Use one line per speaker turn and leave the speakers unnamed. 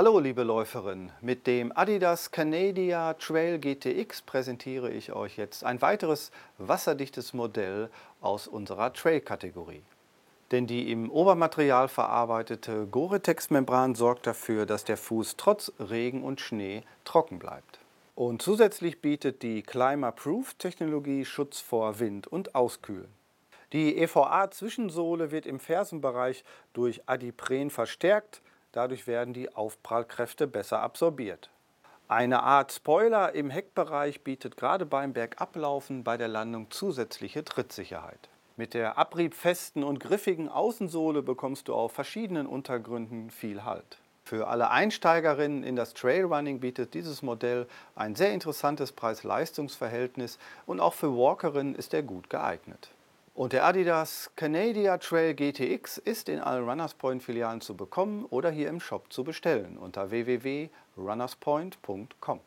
Hallo liebe Läuferin, mit dem Adidas Canadia Trail GTX präsentiere ich euch jetzt ein weiteres wasserdichtes Modell aus unserer Trail-Kategorie. Denn die im Obermaterial verarbeitete Gore-Tex-Membran sorgt dafür, dass der Fuß trotz Regen und Schnee trocken bleibt. Und zusätzlich bietet die climaproof technologie Schutz vor Wind und Auskühlen. Die EVA-Zwischensohle wird im Fersenbereich durch Adipren verstärkt Dadurch werden die Aufprallkräfte besser absorbiert. Eine Art Spoiler im Heckbereich bietet gerade beim Bergablaufen bei der Landung zusätzliche Trittsicherheit. Mit der abriebfesten und griffigen Außensohle bekommst du auf verschiedenen Untergründen viel Halt. Für alle Einsteigerinnen in das Trailrunning bietet dieses Modell ein sehr interessantes Preis-Leistungs-Verhältnis und auch für Walkerinnen ist er gut geeignet. Und der Adidas Canadia Trail GTX ist in allen Runners Point Filialen zu bekommen oder hier im Shop zu bestellen unter www.runnerspoint.com.